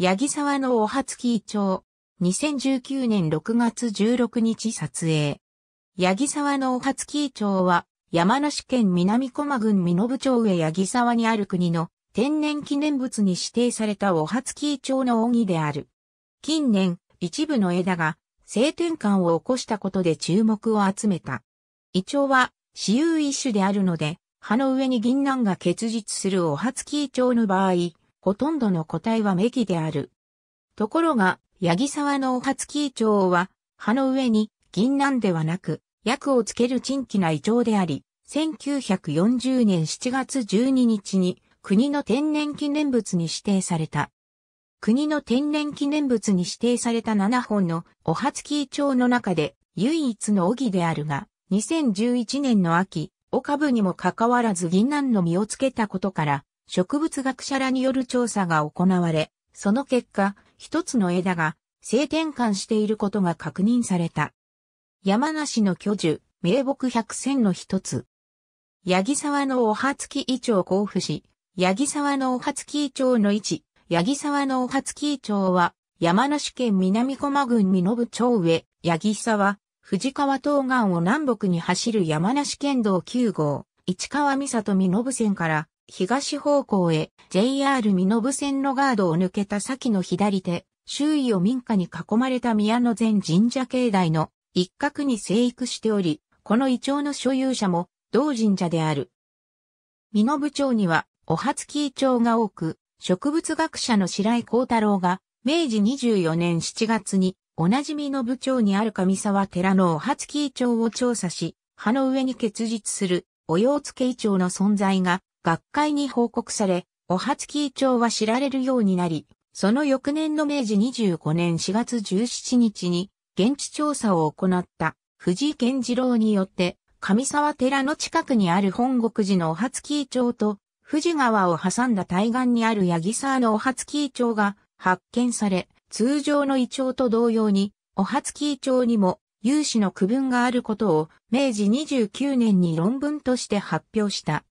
八木沢のおはつきイチョウ。2019年6月16日撮影。八木沢のおはつきイチョウは、山梨県南駒郡美部町へ八木沢にある国の天然記念物に指定されたおはつきイチョウの鬼である。近年、一部の枝が性転換を起こしたことで注目を集めた。イチョウは、私有一種であるので、葉の上に銀杏が結実するおはつきイチョウの場合、ほとんどの個体はメギである。ところが、ヤギ沢のオハツキイチョウは、葉の上に銀杏ではなく、薬をつける珍奇なイチョウであり、1940年7月12日に国の天然記念物に指定された。国の天然記念物に指定された7本のオハツキイチョウの中で唯一のオギであるが、2011年の秋、オカブにもかかわらず銀杏の実をつけたことから、植物学者らによる調査が行われ、その結果、一つの枝が性転換していることが確認された。山梨の巨樹、名木百選の一つ。八木沢のおハツきイチ交付し、八木沢のおハツきイチの位置、八木沢のおハツきイチは、山梨県南駒郡身延町上、八木沢、藤川東岸を南北に走る山梨県道9号、市川三里身延線から東方向へ JR 身延線のガードを抜けた先の左手、周囲を民家に囲まれた宮野前神社境内の一角に生育しており、このイチの所有者も同神社である。身延町には、お初木イチが多く、植物学者の白井幸太郎が、明治24年7月に、同じ身延町にある上沢寺のお初木イチを調査し、葉の上に結実するお洋ーツ長の存在が学会に報告され、お初ツキイは知られるようになり、その翌年の明治25年4月17日に現地調査を行った藤井健次郎によって、上沢寺の近くにある本国寺のお初ツキイと、富士川を挟んだ対岸にある八木沢のお初ツキイが発見され、通常の胃腸と同様に、お初ツキイにも有志の区分があることを明治29年に論文として発表した。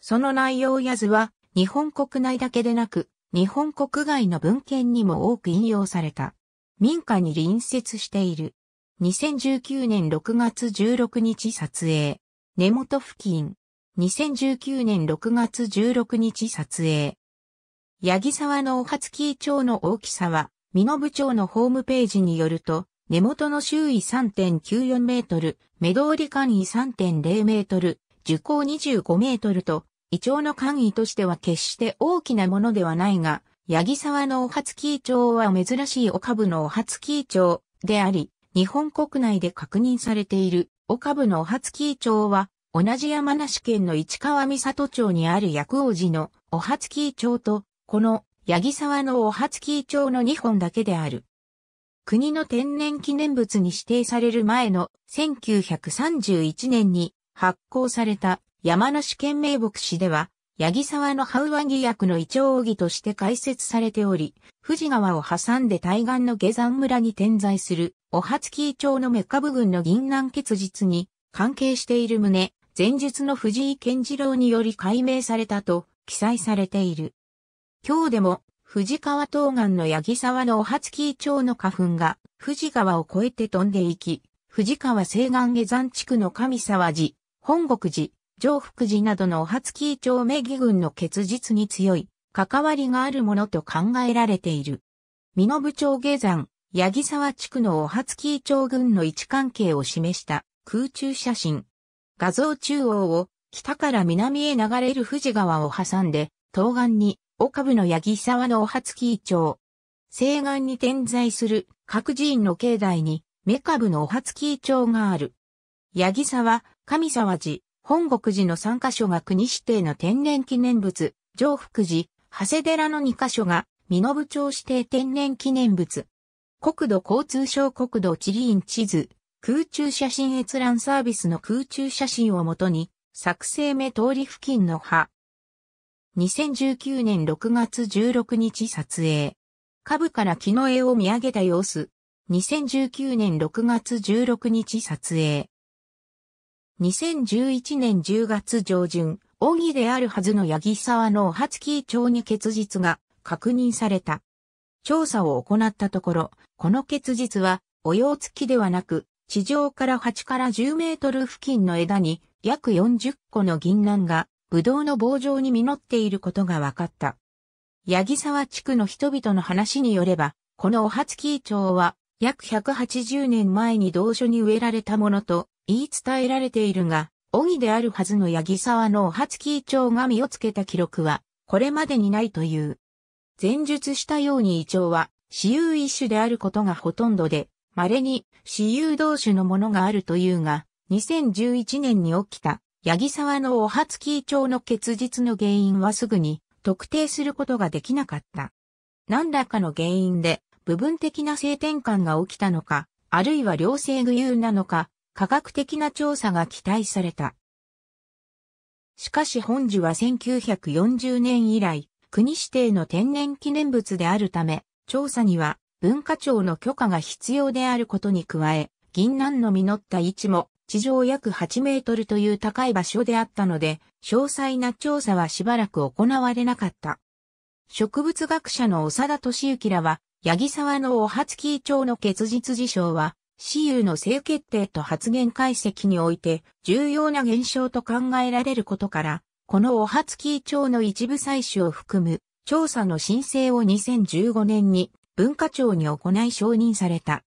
その内容や図は日本国内だけでなく日本国外の文献にも多く引用された。民家に隣接している。2019年6月16日撮影。根元付近。2019年6月16日撮影。八木沢のお初期キ町の大きさは、美濃部町のホームページによると、根元の周囲3.94メートル、目通り間位3.0メートル、樹高25メートルと、イチョウの間位としては決して大きなものではないが、八木沢のオハツキイチョウは珍しいオカブのオハツキイチョウであり、日本国内で確認されているオカブのオハツキイチョウは、同じ山梨県の市川三里町にある薬王寺のオハツキイチョウと、この八木沢のオハツキイチョウの2本だけである。国の天然記念物に指定される前の1931年に発行された山梨県名牧師では、八木沢のハウワギ役のイチョウギとして開設されており、富士川を挟んで対岸の下山村に点在する、お初木キイのメカ部群の銀南結実に関係している旨、前述の藤井健次郎により解明されたと記載されている。今日でも富士川東岸の八木沢のオハツキ町の花粉が、富士川を越えて飛んでいき、富士川西岸下山地区の上沢寺、本国寺、上福寺などのオハツキ町名義軍の結実に強い、関わりがあるものと考えられている。身延町下山、八木沢地区のオハツキ町群の位置関係を示した空中写真。画像中央を北から南へ流れる富士川を挟んで、東岸に岡部の八木沢のお初木町。西岸に点在する各寺院の境内に、メカ部のお初木町がある。八木沢、上沢寺、本国寺の3カ所が国指定の天然記念物、上福寺、長谷寺の2カ所が、身延町指定天然記念物。国土交通省国土地理院地図、空中写真閲覧サービスの空中写真をもとに、作成目通り付近の葉、2019年6月16日撮影。株から木の絵を見上げた様子。2019年6月16日撮影。2011年10月上旬、奥義であるはずの八木沢のお初期キ町に結実が確認された。調査を行ったところ、この結実は、お洋付きではなく、地上から8から10メートル付近の枝に約40個の銀杏がブドウの棒状に実っていることが分かった。八木沢地区の人々の話によれば、このお初期イチョウは約180年前に同所に植えられたものと言い伝えられているが、鬼であるはずの八木沢のお初期イチョウが実をつけた記録は、これまでにないという。前述したようにイチョウは、私有一種であることがほとんどで、稀に私有同種のものがあるというが、2011年に起きた八木沢のお初期キーの結実の原因はすぐに特定することができなかった。何らかの原因で部分的な性転換が起きたのか、あるいは良性具有なのか、科学的な調査が期待された。しかし本樹は1940年以来、国指定の天然記念物であるため、調査には文化庁の許可が必要であることに加え、銀杏の実った位置も地上約8メートルという高い場所であったので、詳細な調査はしばらく行われなかった。植物学者の長田敏之らは、八木沢のお初期キ長の結実事象は、私有の性決定と発言解析において重要な現象と考えられることから、このお初期キ長の一部採取を含む調査の申請を2015年に文化庁に行い承認された。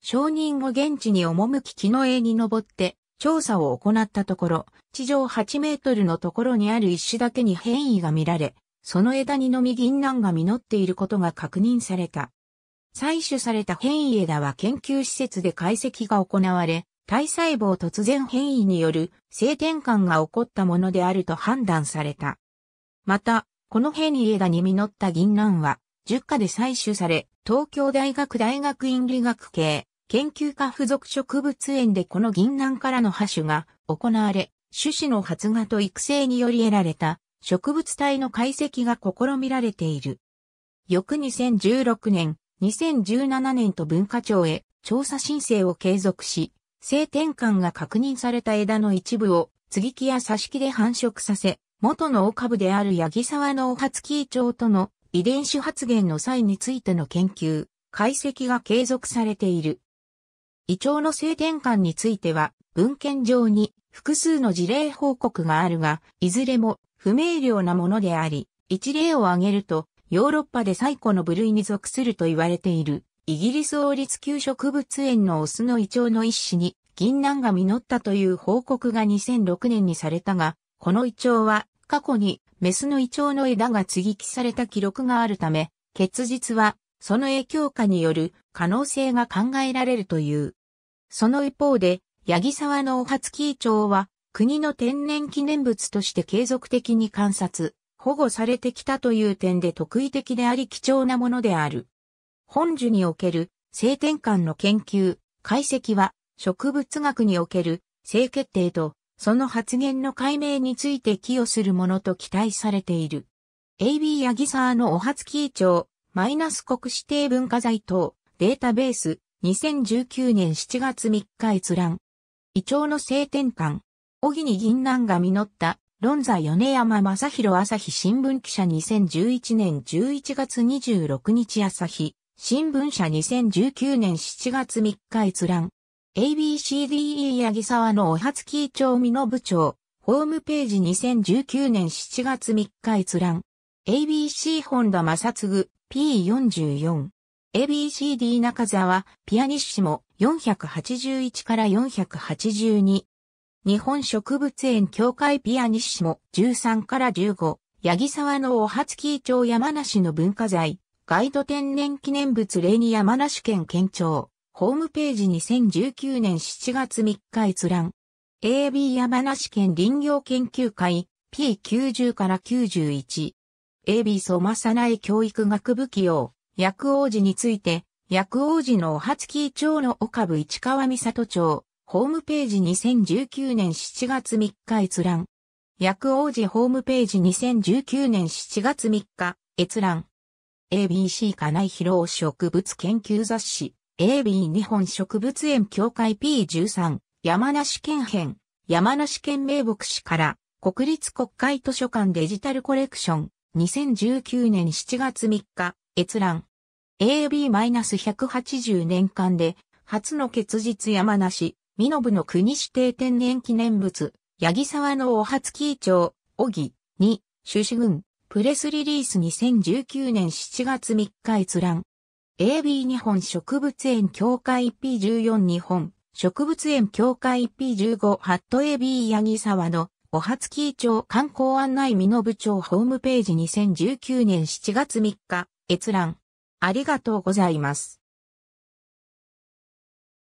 承認後現地に赴き木の絵に登って調査を行ったところ、地上8メートルのところにある石だけに変異が見られ、その枝にのみ銀杏が実っていることが確認された。採取された変異枝は研究施設で解析が行われ、体細胞突然変異による性転換が起こったものであると判断された。また、この変異枝に実った銀杏は、10科で採取され、東京大学大学院理学系研究科付属植物園でこの銀杏からの播種が行われ、種子の発芽と育成により得られた植物体の解析が試みられている。翌2016年、2017年と文化庁へ調査申請を継続し、性転換が確認された枝の一部を継ぎ木や挿し木で繁殖させ、元の大株であるヤギ沢のオハツキイチョウとの遺伝子発現の際についての研究、解析が継続されている。胃腸の性転換については、文献上に複数の事例報告があるが、いずれも不明瞭なものであり、一例を挙げると、ヨーロッパで最古の部類に属すると言われている、イギリス王立給植物園のオスの胃腸の一種に、銀杏が実ったという報告が2006年にされたが、この胃腸は過去にメスの胃腸の枝が接ぎ木された記録があるため、結実はその影響下による可能性が考えられるという。その一方で、八木沢のオハツキイチョウは、国の天然記念物として継続的に観察、保護されてきたという点で特異的であり貴重なものである。本樹における性転換の研究、解析は植物学における性決定とその発言の解明について寄与するものと期待されている。AB ヤギサーのオハツキー町、マイナス国指定文化財等、データベース、2019年7月3日閲覧。イチョウの性転換。小木に銀杏が実った、論座米山正宏朝日新聞記者2011年11月26日朝日、新聞社2019年7月3日閲覧。ABCDE 八木沢のお初木町美の部長、ホームページ2019年7月3日閲覧。ABC 本田正嗣 P44。ABCD 中沢、ピアニッシモ、481から482。日本植物園協会ピアニッシモ、13から15。八木沢のお初ツ町山梨の文化財。ガイド天然記念物例に山梨県県庁。ホームページ2019年7月3日閲覧。AB 山梨県林業研究会 P90 から91。AB ソまさない教育学部起用。薬王寺について、薬王寺のお初期キー町の岡部市川三里町、ホームページ2019年7月3日閲覧。薬王寺ホームページ2019年7月3日閲覧。ABC 家内疲労植物研究雑誌 AB 日本植物園協会 P13 山梨県編山梨県名牧師から国立国会図書館デジタルコレクション2019年7月3日閲覧 AB-180 年間で、初の結実山梨、美濃部の国指定天然記念物、八木沢のお初キー町、小木、に、種子群、プレスリリース2019年7月3日閲覧。AB 日本植物園協会 P14 日本植物園協会 P15 ハット AB 八木沢のお初キー町観光案内美濃部町ホームページ2019年7月3日閲覧。ありがとうございます。